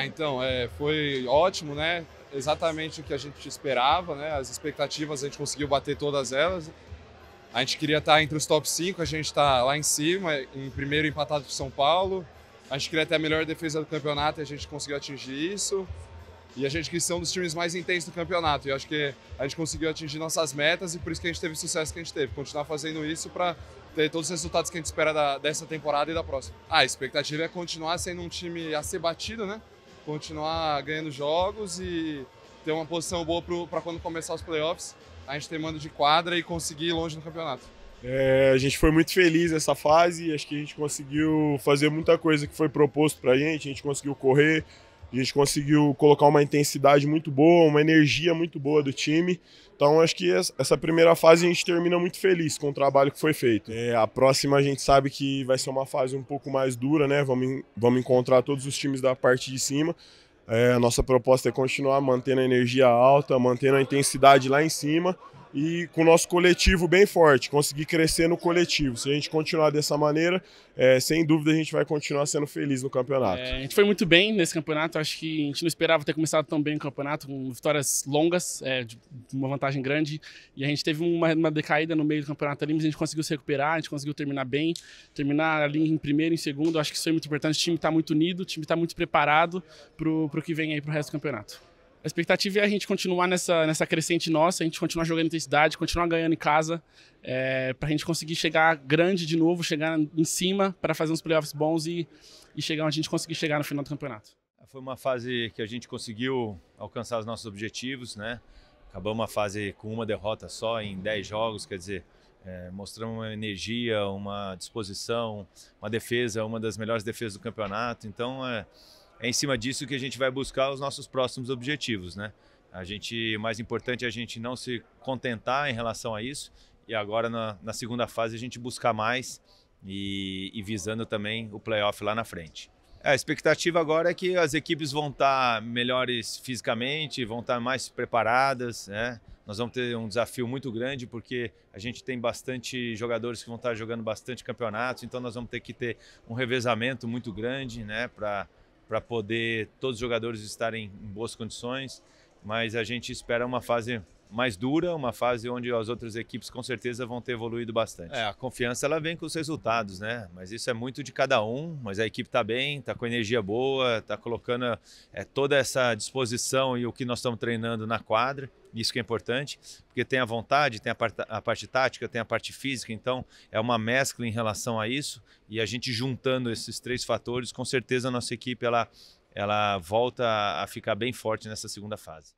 Ah, então, é, foi ótimo, né? Exatamente o que a gente esperava, né? As expectativas, a gente conseguiu bater todas elas. A gente queria estar entre os top 5, a gente está lá em cima, em primeiro empatado com São Paulo. A gente queria ter a melhor defesa do campeonato e a gente conseguiu atingir isso. E a gente quis ser um dos times mais intensos do campeonato. E acho que a gente conseguiu atingir nossas metas e por isso que a gente teve o sucesso que a gente teve. Continuar fazendo isso para ter todos os resultados que a gente espera da, dessa temporada e da próxima. Ah, a expectativa é continuar sendo um time a ser batido, né? continuar ganhando jogos e ter uma posição boa para quando começar os playoffs, a gente ter mando de quadra e conseguir ir longe no campeonato. É, a gente foi muito feliz nessa fase, acho que a gente conseguiu fazer muita coisa que foi proposto para a gente, a gente conseguiu correr, a gente conseguiu colocar uma intensidade muito boa, uma energia muito boa do time. Então acho que essa primeira fase a gente termina muito feliz com o trabalho que foi feito. É, a próxima a gente sabe que vai ser uma fase um pouco mais dura, né? Vamos, vamos encontrar todos os times da parte de cima. É, a nossa proposta é continuar mantendo a energia alta, mantendo a intensidade lá em cima e com o nosso coletivo bem forte, conseguir crescer no coletivo. Se a gente continuar dessa maneira, é, sem dúvida a gente vai continuar sendo feliz no campeonato. É, a gente foi muito bem nesse campeonato, acho que a gente não esperava ter começado tão bem o campeonato, com vitórias longas, é, de uma vantagem grande, e a gente teve uma, uma, decaída no meio do campeonato ali, mas a gente conseguiu se recuperar, a gente conseguiu terminar bem, terminar ali em primeiro, em segundo, acho que isso foi muito importante, o time está muito unido, o time está muito preparado para o que vem aí para o resto do campeonato. A expectativa é a gente continuar nessa, nessa crescente nossa, a gente continuar jogando intensidade, continuar ganhando em casa, é, para a gente conseguir chegar grande de novo, chegar em cima para fazer uns playoffs bons e, e chegar a gente conseguir chegar no final do campeonato. Foi uma fase que a gente conseguiu alcançar os nossos objetivos, né? Acabamos a fase com uma derrota só em 10 jogos, quer dizer, é, mostramos uma energia, uma disposição, uma defesa, uma das melhores defesas do campeonato. Então, é, é em cima disso que a gente vai buscar os nossos próximos objetivos, né? A gente, o mais importante é a gente não se contentar em relação a isso e agora na, na segunda fase a gente buscar mais e, e visando também o playoff lá na frente. A expectativa agora é que as equipes vão estar tá melhores fisicamente, vão estar tá mais preparadas, né? Nós vamos ter um desafio muito grande porque a gente tem bastante jogadores que vão estar tá jogando bastante campeonatos, então nós vamos ter que ter um revezamento muito grande, né, para para poder todos os jogadores estarem em boas condições, mas a gente espera uma fase mais dura, uma fase onde as outras equipes com certeza vão ter evoluído bastante. É, a confiança ela vem com os resultados, né? Mas isso é muito de cada um. Mas a equipe está bem, está com energia boa, está colocando é, toda essa disposição e o que nós estamos treinando na quadra. Isso que é importante, porque tem a vontade, tem a parte, a parte tática, tem a parte física, então é uma mescla em relação a isso. E a gente juntando esses três fatores, com certeza a nossa equipe ela, ela volta a ficar bem forte nessa segunda fase.